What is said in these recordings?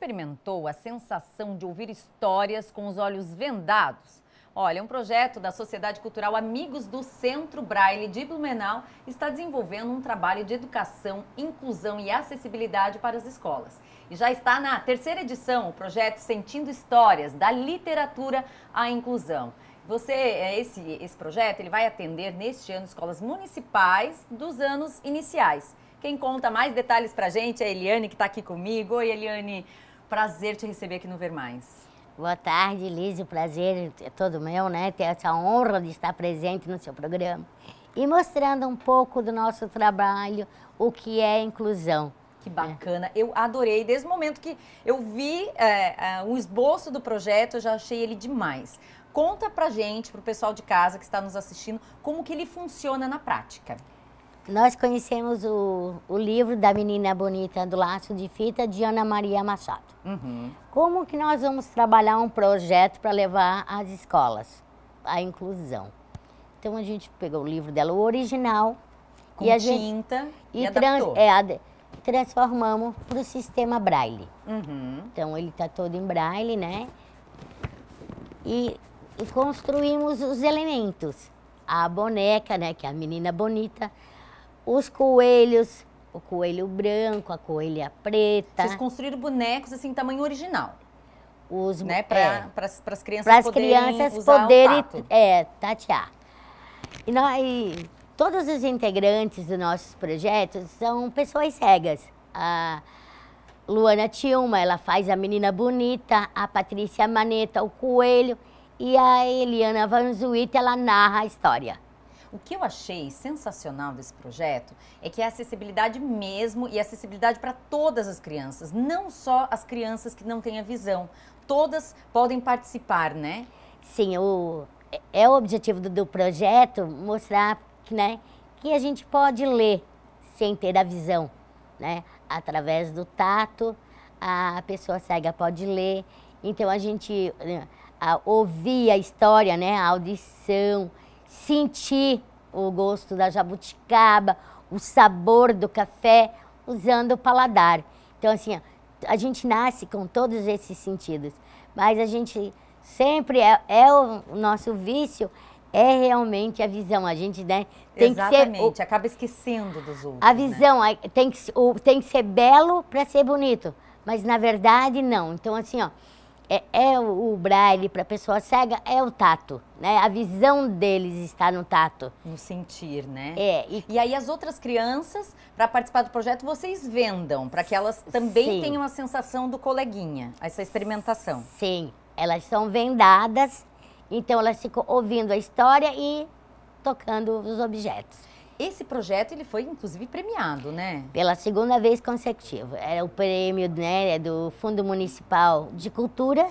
experimentou a sensação de ouvir histórias com os olhos vendados? Olha, um projeto da Sociedade Cultural Amigos do Centro Braille de Blumenau está desenvolvendo um trabalho de educação, inclusão e acessibilidade para as escolas. E já está na terceira edição o projeto Sentindo Histórias, da literatura à inclusão. Você, é, esse, esse projeto ele vai atender neste ano escolas municipais dos anos iniciais. Quem conta mais detalhes para gente é a Eliane, que está aqui comigo. Oi, Eliane. Prazer te receber aqui no Ver Mais. Boa tarde, Liz. O prazer é todo meu, né? Ter essa honra de estar presente no seu programa e mostrando um pouco do nosso trabalho, o que é inclusão. Que bacana, é. eu adorei. Desde o momento que eu vi é, um é, esboço do projeto, eu já achei ele demais. Conta pra gente, pro pessoal de casa que está nos assistindo, como que ele funciona na prática. Nós conhecemos o, o livro da Menina Bonita do Laço de Fita, de Ana Maria Machado. Uhum. Como que nós vamos trabalhar um projeto para levar às escolas a inclusão? Então a gente pegou o livro dela, o original, com e a tinta gente, e, e trans, é, a, transformamos para o sistema Braille. Uhum. Então ele está todo em Braille, né? E, e construímos os elementos. A boneca, né, que é a menina bonita, os coelhos, o coelho branco, a coelha preta. Vocês construíram bonecos assim, tamanho original. Os, né? Para é, as crianças Para as crianças poderem é, tatear. E, nós, todos os integrantes dos nossos projetos são pessoas cegas. A Luana Tilma, ela faz a Menina Bonita, a Patrícia Maneta, o Coelho, e a Eliana Vanzuita, ela narra a história. O que eu achei sensacional desse projeto é que é acessibilidade mesmo e acessibilidade para todas as crianças, não só as crianças que não têm a visão. Todas podem participar, né? Sim, o, é o objetivo do, do projeto mostrar né, que a gente pode ler sem ter a visão, né? Através do tato, a pessoa cega pode ler. Então a gente né, a, ouvir a história, né, a audição, sentir o gosto da jabuticaba, o sabor do café, usando o paladar. Então, assim, a gente nasce com todos esses sentidos, mas a gente sempre é, é o, nosso vício é realmente a visão. A gente né, tem Exatamente, que ser o, acaba esquecendo dos outros. A né? visão né? tem, que, o, tem que ser belo para ser bonito, mas na verdade não. Então, assim, ó é, é o braille para a pessoa cega é o tato, né? A visão deles está no tato. No sentir, né? É. E, e aí as outras crianças, para participar do projeto, vocês vendam, para que elas também Sim. tenham a sensação do coleguinha, essa experimentação. Sim, elas são vendadas, então elas ficam ouvindo a história e tocando os objetos. Esse projeto ele foi inclusive premiado, né? Pela segunda vez consecutiva. Era o prêmio né, do Fundo Municipal de Cultura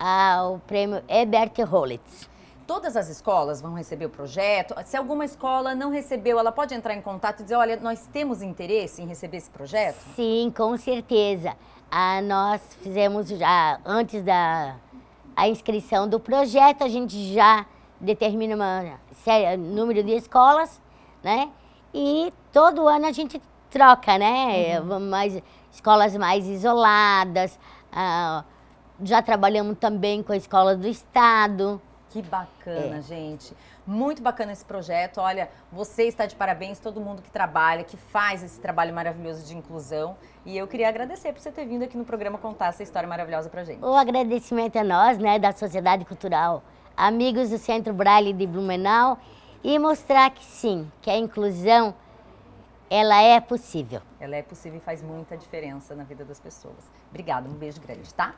ao prêmio Ebert Hollitz. Todas as escolas vão receber o projeto. Se alguma escola não recebeu, ela pode entrar em contato e dizer: olha, nós temos interesse em receber esse projeto? Sim, com certeza. Ah, nós fizemos já, antes da a inscrição do projeto, a gente já determina um número de escolas né? E todo ano a gente troca, né? Uhum. Mais, escolas mais isoladas. Ah, já trabalhamos também com a escola do estado. Que bacana, é. gente. Muito bacana esse projeto. Olha, você está de parabéns, todo mundo que trabalha, que faz esse trabalho maravilhoso de inclusão. E eu queria agradecer por você ter vindo aqui no programa contar essa história maravilhosa pra gente. O agradecimento é nós, né, da Sociedade Cultural, amigos do Centro Braille de Blumenau e mostrar que sim, que a inclusão ela é possível. Ela é possível e faz muita diferença na vida das pessoas. Obrigada, um beijo grande, tá?